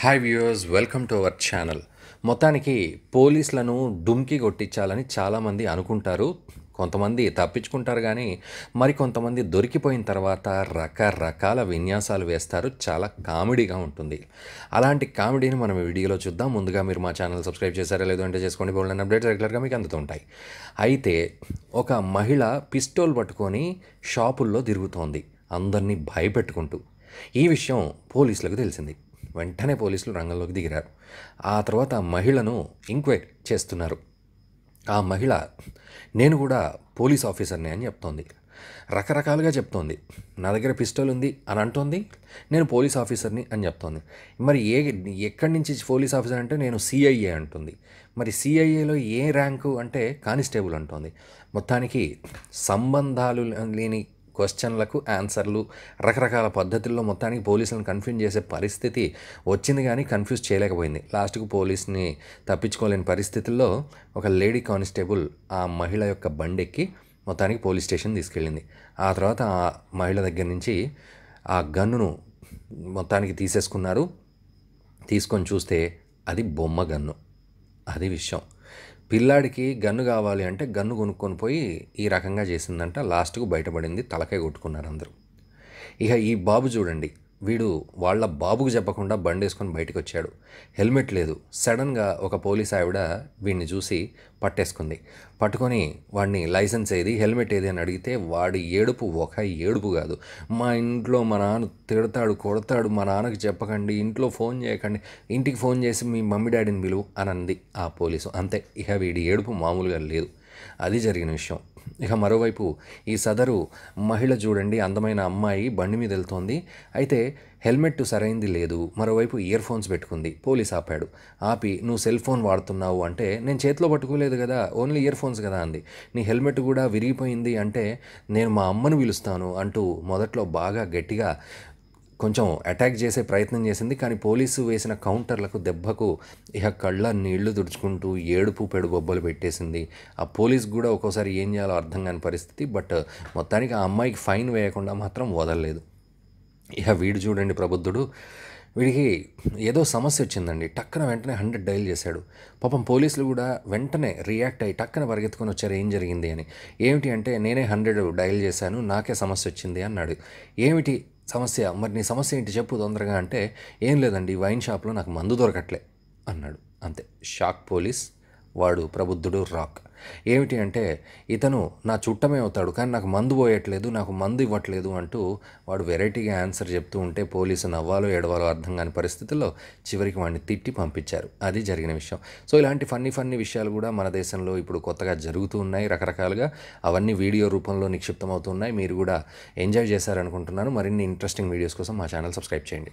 hi viewers welcome to our channel మొత్తానికి పోలీసులను డుమ్కి కొట్టించాలని చాలామంది అనుకుంటారు కొంతమంది తప్పించుకుంటారు కానీ మరి కొంతమంది దొరికిపోయిన తర్వాత రకరకాల విన్యాసాలు వేస్తారు చాలా కామెడీగా ఉంటుంది అలాంటి కామెడీని మనం వీడియోలో చూద్దాం ముందుగా మీరు మా ఛానల్ సబ్స్క్రైబ్ చేశారా లేదు అంటే చేసుకోండి బోల్డ్ అప్డేట్స్ రెగ్యులర్గా మీకు ఉంటాయి అయితే ఒక మహిళ పిస్టోల్ పట్టుకొని షాపుల్లో తిరుగుతోంది అందరినీ భయపెట్టుకుంటూ ఈ విషయం పోలీసులకు తెలిసింది వెంటనే పోలీసులు రంగంలోకి దిగిరారు ఆ తర్వాత ఆ మహిళను ఎంక్వైరీ చేస్తున్నారు ఆ మహిళ నేను కూడా పోలీస్ ఆఫీసర్నే అని చెప్తోంది రకరకాలుగా చెప్తోంది నా దగ్గర పిస్టల్ ఉంది అని అంటోంది నేను పోలీస్ ఆఫీసర్ని అని చెప్తోంది మరి ఏ ఎక్కడి నుంచి పోలీస్ ఆఫీసర్ అంటే నేను సిఐఏ అంటుంది మరి సిఐఏలో ఏ ర్యాంకు అంటే కానిస్టేబుల్ అంటోంది మొత్తానికి సంబంధాలు లేని క్వశ్చన్లకు ఆన్సర్లు రకరకాల పద్ధతుల్లో మొత్తానికి పోలీసులను కన్ఫ్యూజ్ చేసే పరిస్థితి వచ్చింది కానీ కన్ఫ్యూజ్ చేయలేకపోయింది లాస్ట్కు పోలీస్ని తప్పించుకోలేని పరిస్థితుల్లో ఒక లేడీ కానిస్టేబుల్ ఆ మహిళ యొక్క బండెక్కి మొత్తానికి పోలీస్ స్టేషన్ తీసుకెళ్ళింది ఆ తర్వాత ఆ మహిళ దగ్గర నుంచి ఆ గన్నును మొత్తానికి తీసేసుకున్నారు తీసుకొని చూస్తే అది బొమ్మ గన్ను అది విషయం పిల్లాడికి గన్ను కావాలి అంటే గన్ను కొనుక్కొని పోయి ఈ రకంగా చేసిందంట లాస్ట్కు బయటపడింది తలకాయ కొట్టుకున్నారు అందరూ ఇక ఈ బాబు చూడండి వీడు వాళ్ళ బాబుకు చెప్పకుండా బండేసుకొని బయటకు వచ్చాడు హెల్మెట్ లేదు సడన్గా ఒక పోలీస్ ఆవిడ వీడిని చూసి పట్టేసుకుంది పట్టుకొని వాడిని లైసెన్స్ ఏది హెల్మెట్ ఏది అని అడిగితే వాడి ఏడుపు ఒక ఏడుపు కాదు మా ఇంట్లో మా నాన్న తిడతాడు కొడతాడు మా నాన్నకు చెప్పకండి ఇంట్లో ఫోన్ చేయకండి ఇంటికి ఫోన్ చేసి మీ మమ్మీ డాడీని పిలువు అని అంది ఆ పోలీసు అంతే ఇక వీడి ఏడుపు మామూలుగా లేదు అది జరిగిన విషయం ఇక మరోవైపు ఈ సదరు మహిళ చూడండి అందమైన అమ్మాయి బండి మీద వెళ్తోంది అయితే హెల్మెట్ సరైంది లేదు మరోవైపు ఇయర్ ఫోన్స్ పెట్టుకుంది పోలీస్ ఆపాడు ఆపి నువ్వు సెల్ ఫోన్ వాడుతున్నావు అంటే నేను చేతిలో పట్టుకోలేదు కదా ఓన్లీ ఇయర్ ఫోన్స్ కదా అంది నీ హెల్మెట్ కూడా విరిగిపోయింది అంటే నేను మా అమ్మను పిలుస్తాను అంటూ మొదట్లో బాగా గట్టిగా కొంచెం అటాక్ చేసే ప్రయత్నం చేసింది కానీ పోలీసు వేసిన కౌంటర్లకు దెబ్బకు ఇక కళ్ళ నీళ్లు తుడుచుకుంటూ ఏడుపు పెడు బొబ్బలు పెట్టేసింది ఆ పోలీస్ కూడా ఒక్కోసారి ఏం చేయాలో అర్థం కాని పరిస్థితి బట్ మొత్తానికి ఆ అమ్మాయికి ఫైన్ వేయకుండా మాత్రం వదలలేదు ఇక వీడు చూడండి ప్రబుద్ధుడు వీడికి ఏదో సమస్య వచ్చిందండి టక్కన వెంటనే హండ్రెడ్ డైల్ చేశాడు పాపం పోలీసులు కూడా వెంటనే రియాక్ట్ అయ్యి టక్కన పరిగెత్తుకొని వచ్చారు ఏం జరిగింది అని ఏమిటి అంటే నేనే హండ్రెడ్ డైల్ చేశాను నాకే సమస్య వచ్చింది అన్నాడు ఏమిటి సమస్య మరి నీ సమస్య ఏంటి చెప్పు తొందరగా అంటే ఏం లేదండి వైన్ షాప్లో నాకు మందు దొరకట్లే అన్నాడు అంతే షాక్ పోలీస్ వాడు ప్రబుద్ధుడు రాక్ ఏమిటి అంటే ఇతను నా చుట్టమే అవుతాడు కానీ నాకు మందు పోయట్లేదు నాకు మందు ఇవ్వట్లేదు అంటూ వాడు వెరైటీగా ఆన్సర్ చెప్తూ ఉంటే పోలీసు నవ్వాలో ఎడవాలో అర్థం కాని పరిస్థితుల్లో చివరికి వాడిని తిట్టి పంపించారు అది జరిగిన విషయం సో ఇలాంటి ఫన్నీ ఫన్నీ విషయాలు కూడా మన దేశంలో ఇప్పుడు కొత్తగా జరుగుతూ ఉన్నాయి రకరకాలుగా అవన్నీ వీడియో రూపంలో నిక్షిప్తమవుతున్నాయి మీరు కూడా ఎంజాయ్ చేశారనుకుంటున్నాను మరిన్ని ఇంట్రెస్టింగ్ వీడియోస్ కోసం మా ఛానల్ సబ్స్క్రైబ్ చేయండి